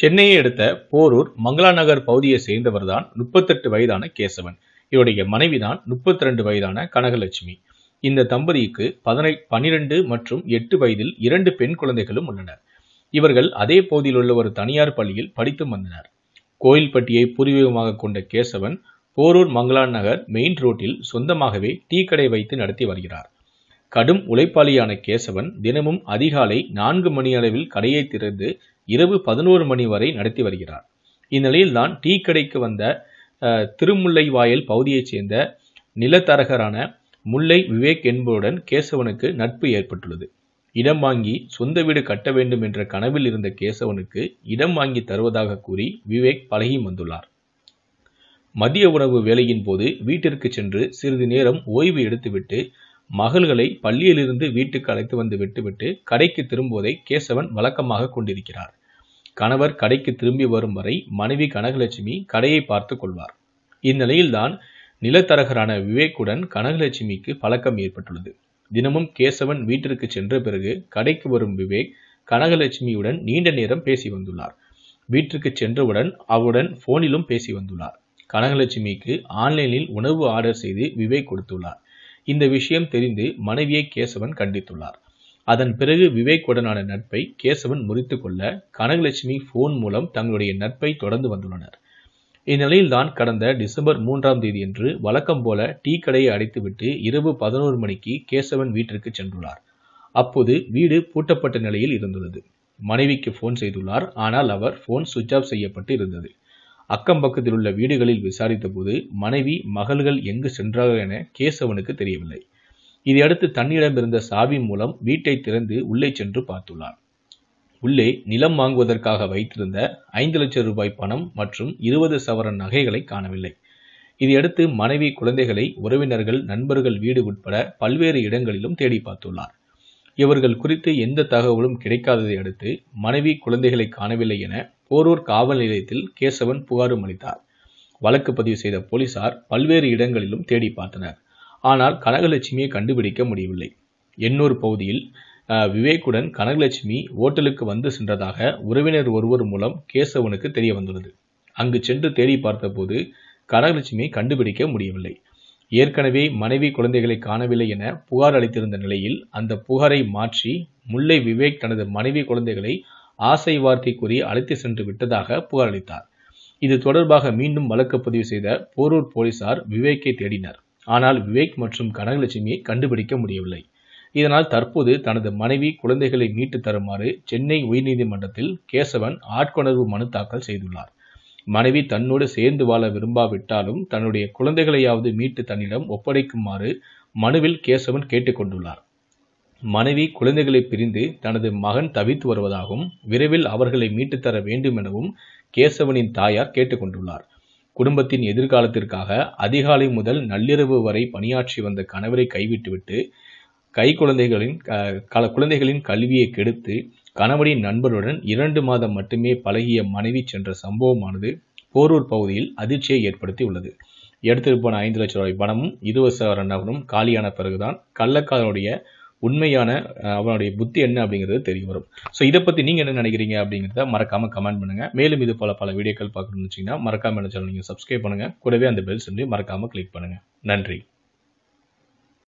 சென்னையை அடுத்த போரூர் மங்களா நகர் பகுதியை சேர்ந்தவர்தான் முப்பத்தெட்டு வயதான கேசவன் இவருடைய மனைவிதான் முப்பத்தி ரெண்டு வயதான கனகலட்சுமி இந்த தம்பதிக்கு பதினை பனிரெண்டு மற்றும் எட்டு வயதில் இரண்டு பெண் குழந்தைகளும் உள்ளனர் இவர்கள் அதே பகுதியில் உள்ள ஒரு தனியார் பள்ளியில் படித்து வந்தனர் கோயில்பட்டியை பூர்வீகமாக கொண்ட கேசவன் போரூர் மங்களான் நகர் மெயின் ரோட்டில் சொந்தமாகவே டீ கடை வைத்து நடத்தி வருகிறார் கடும் உழைப்பாளியான கேசவன் தினமும் அதிகாலை நான்கு மணி அளவில் கடையை திறந்து இரவு பதினோரு மணி வரை நடத்தி வருகிறார் தான் டீ கடைக்கு வந்த திருமுல்லை வாயில் பகுதியைச் சேர்ந்த நிலத்தரகரான முல்லை விவேக் என்பவருடன் கேசவனுக்கு நட்பு ஏற்பட்டுள்ளது இடம் வாங்கி சொந்த வீடு கட்ட வேண்டும் என்ற கனவில் இருந்த கேசவனுக்கு இடம் வாங்கி தருவதாக கூறி விவேக் பழகி வந்துள்ளார் மதிய உணவு வேலையின் போது வீட்டிற்கு சென்று சிறிது நேரம் ஓய்வு எடுத்துவிட்டு மகள்களை பள்ளியிலிருந்து வீட்டுக்கு அழைத்து வந்து விட்டுவிட்டு கடைக்கு திரும்புவதை கேசவன் வழக்கமாக கொண்டிருக்கிறார் கணவர் கடைக்கு திரும்பி வரும் வரை மனைவி கனகலட்சுமி கடையை பார்த்து கொள்வார் இந்நிலையில்தான் நிலத்தரகரான விவேக்குடன் கனகலட்சுமிக்கு பழக்கம் ஏற்பட்டுள்ளது தினமும் கேசவன் வீட்டிற்கு சென்ற பிறகு கடைக்கு வரும் விவேக் கனகலட்சுமியுடன் நீண்ட நேரம் பேசி வந்துள்ளார் வீட்டிற்கு சென்றவுடன் அவருடன் போனிலும் பேசி வந்துள்ளார் கனகலட்சுமிக்கு ஆன்லைனில் உணவு ஆர்டர் செய்து விவேக் கொடுத்துள்ளார் இந்த விஷயம் தெரிந்து மனைவியை கேசவன் கண்டித்துள்ளார் அதன் பிறகு விவேக்குடனான நட்பை கேசவன் முறித்து கொள்ள கனகலட்சுமி போன் மூலம் தங்களுடைய நட்பை தொடர்ந்து வந்துள்ளனர் இந்நிலையில்தான் கடந்த டிசம்பர் மூன்றாம் தேதியன்று வழக்கம் போல டீ கடையை அடைத்துவிட்டு இரவு பதினோரு மணிக்கு கேசவன் வீட்டிற்கு சென்றுள்ளார் அப்போது வீடு பூட்டப்பட்ட நிலையில் இருந்துள்ளது மனைவிக்கு போன் செய்துள்ளார் ஆனால் அவர் போன் சுவிட்ச் ஆஃப் செய்யப்பட்டு இருந்தது அக்கம் பக்கத்தில் உள்ள வீடுகளில் விசாரித்த போது மனைவி மகள்கள் எங்கு சென்றார்கள் என கேசவனுக்கு தெரியவில்லை இதையடுத்து தன்னிடம் இருந்த சாவி மூலம் வீட்டை திறந்து உள்ளே சென்று பார்த்துள்ளார் உள்ளே நிலம் வாங்குவதற்காக வைத்திருந்த ஐந்து லட்சம் ரூபாய் பணம் மற்றும் இருபது சவரன் நகைகளை காணவில்லை இதையடுத்து மனைவி குழந்தைகளை உறவினர்கள் நண்பர்கள் வீடு உட்பட பல்வேறு இடங்களிலும் தேடி பார்த்துள்ளார் இவர்கள் குறித்து எந்த தகவலும் கிடைக்காததை அடுத்து மனைவி குழந்தைகளை காணவில்லை என போரூர் காவல் நிலையத்தில் கேசவன் புகாரும் அளித்தார் வழக்கு பதிவு செய்த போலீசார் பல்வேறு இடங்களிலும் தேடி பார்த்தனர் ஆனால் கனகலட்சுமியை கண்டுபிடிக்க முடியவில்லை எண்ணூர் பகுதியில் விவேக்குடன் கனகலட்சுமி ஓட்டலுக்கு வந்து சென்றதாக உறவினர் ஒருவர் மூலம் கேசவனுக்கு தெரிய வந்துள்ளது அங்கு சென்று தேடி பார்த்தபோது கனகலட்சுமியை கண்டுபிடிக்க முடியவில்லை ஏற்கனவே மனைவி குழந்தைகளை காணவில்லை என புகார் அளித்திருந்த நிலையில் அந்த புகாரை மாற்றி முல்லை விவேக் தனது மனைவி குழந்தைகளை ஆசை வார்த்தை கூறி அழைத்து சென்று விட்டதாக புகார் அளித்தார் இது தொடர்பாக மீண்டும் வழக்கு பதிவு செய்த போரூர் போலீசார் விவேக்கை தேடினர் ஆனால் விவேக் மற்றும் கனகலட்சுமியை கண்டுபிடிக்க முடியவில்லை இதனால் தற்போது தனது மனைவி குழந்தைகளை மீட்டு தருமாறு சென்னை உயர்நீதிமன்றத்தில் கேசவன் ஆட்கொணர்வு மனு தாக்கல் செய்துள்ளார் மனைவி தன்னோடு சேர்ந்து வாழ விரும்பாவிட்டாலும் தன்னுடைய குழந்தைகளையாவது மீட்டு தன்னிடம் ஒப்படைக்குமாறு மனுவில் கேசவன் கேட்டுக்கொண்டுள்ளார் மனைவி குழந்தைகளை பிரிந்து தனது மகன் தவித்து வருவதாகவும் விரைவில் அவர்களை மீட்டுத்தர வேண்டும் எனவும் கேசவனின் தாயார் கேட்டுக்கொண்டுள்ளார் குடும்பத்தின் எதிர்காலத்திற்காக அதிகாலை முதல் நள்ளிரவு வரை பணியாற்றி வந்த கணவரை கைவிட்டுவிட்டு கை குழந்தைகளின் கல குழந்தைகளின் கல்வியை கெடுத்து கணவனின் நண்பருடன் இரண்டு மாதம் மட்டுமே பழகிய மனைவி சென்ற சம்பவமானது போரூர் பகுதியில் அதிர்ச்சியை ஏற்படுத்தி உள்ளது எடுத்துட்டு போன ஐந்து லட்சம் ரூபாய் பணமும் இருவசர நபரும் காலியான பிறகுதான் கள்ளக்காரனுடைய உண்மையான அவனுடைய புத்தி என்ன அப்படிங்கிறது தெரிய வரும் ஸோ இதை பற்றி நீங்கள் என்ன நினைக்கிறீங்க அப்படிங்கிறத மறக்காமல் கமெண்ட் பண்ணுங்கள் மேலும் இது போல் பல வீடியோக்கள் பார்க்கணும்னு வச்சிங்கன்னா மறக்காமல் என்ன சேனல் நீங்கள் சப்ஸ்கிரைப் பண்ணுங்கள் கூடவே அந்த பெல் சொல்லி மறக்காமல் கிளிக் பண்ணுங்கள் நன்றி